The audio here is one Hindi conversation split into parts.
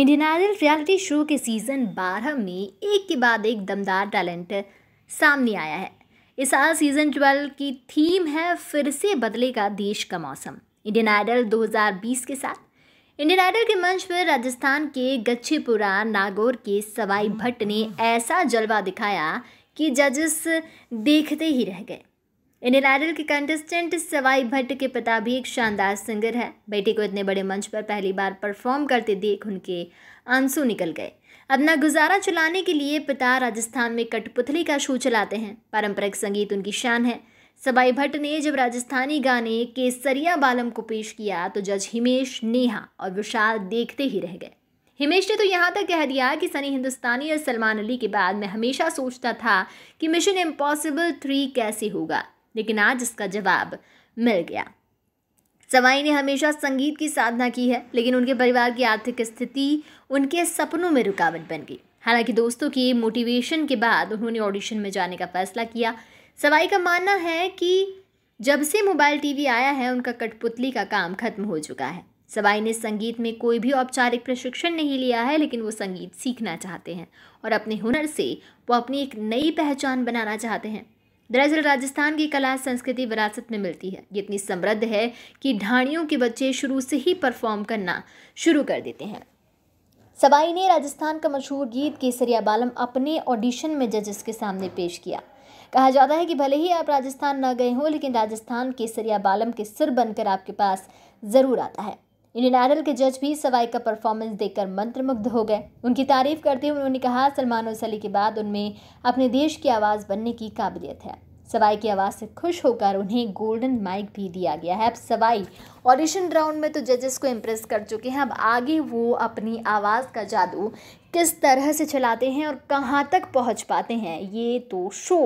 इंडियन आइडल रियलिटी शो के सीज़न 12 में एक के बाद एक दमदार टैलेंट सामने आया है इस साल सीज़न 12 की थीम है फिर से बदलेगा देश का मौसम इंडियन आइडल 2020 के साथ इंडियन आइडल के मंच पर राजस्थान के गच्छीपुरा नागौर के सवाई भट्ट ने ऐसा जलवा दिखाया कि जजेस देखते ही रह गए इंडियन आइडल के कंटेस्टेंट सवाई भट्ट के पिता भी एक शानदार सिंगर है बेटे को इतने बड़े मंच पर पहली बार परफॉर्म करते देख उनके आंसू निकल गए अपना गुजारा चलाने के लिए पिता राजस्थान में कठपुतली का शो चलाते हैं पारंपरिक संगीत उनकी शान है सवाई भट्ट ने जब राजस्थानी गाने केसरिया बालम को पेश किया तो जज हिमेश नेहा और विशाल देखते ही रह गए हिमेश ने तो यहाँ तक कह दिया कि सनी हिंदुस्तानी और सलमान अली के बाद मैं हमेशा सोचता था कि मिशन इम्पॉसिबल थ्री कैसे होगा लेकिन आज इसका जवाब मिल गया सवाई ने हमेशा संगीत की साधना की है लेकिन उनके परिवार की आर्थिक स्थिति उनके सपनों में रुकावट बन गई हालांकि दोस्तों की मोटिवेशन के बाद उन्होंने ऑडिशन में जाने का फैसला किया सवाई का मानना है कि जब से मोबाइल टीवी आया है उनका कठपुतली का काम खत्म हो चुका है सवाई ने संगीत में कोई भी औपचारिक प्रशिक्षण नहीं लिया है लेकिन वो संगीत सीखना चाहते हैं और अपने हुनर से वो अपनी एक नई पहचान बनाना चाहते हैं दरअसल राजस्थान की कला संस्कृति विरासत में मिलती है ये इतनी समृद्ध है कि ढाणियों के बच्चे शुरू से ही परफॉर्म करना शुरू कर देते हैं सबाई ने राजस्थान का मशहूर गीत केसरिया बालम अपने ऑडिशन में जजेस के सामने पेश किया कहा जाता है कि भले ही आप राजस्थान न गए हों लेकिन राजस्थान केसरिया बालम के सिर बनकर आपके पास ज़रूर आता है इंडियन आइडल के जज भी सवाई का परफॉर्मेंस देखकर मंत्रमुग्ध हो गए उनकी तारीफ करते हुए उन्होंने कहा सलमान और सली के बाद उनमें अपने देश की आवाज़ बनने की काबिलियत है सवाई की आवाज़ से खुश होकर उन्हें गोल्डन माइक भी दिया गया है अब सवाई ऑडिशन राउंड में तो जजेस को इम्प्रेस कर चुके हैं अब आगे वो अपनी आवाज़ का जादू किस तरह से चलाते हैं और कहाँ तक पहुँच पाते हैं ये तो शो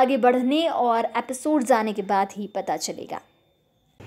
आगे बढ़ने और एपिसोड जाने के बाद ही पता चलेगा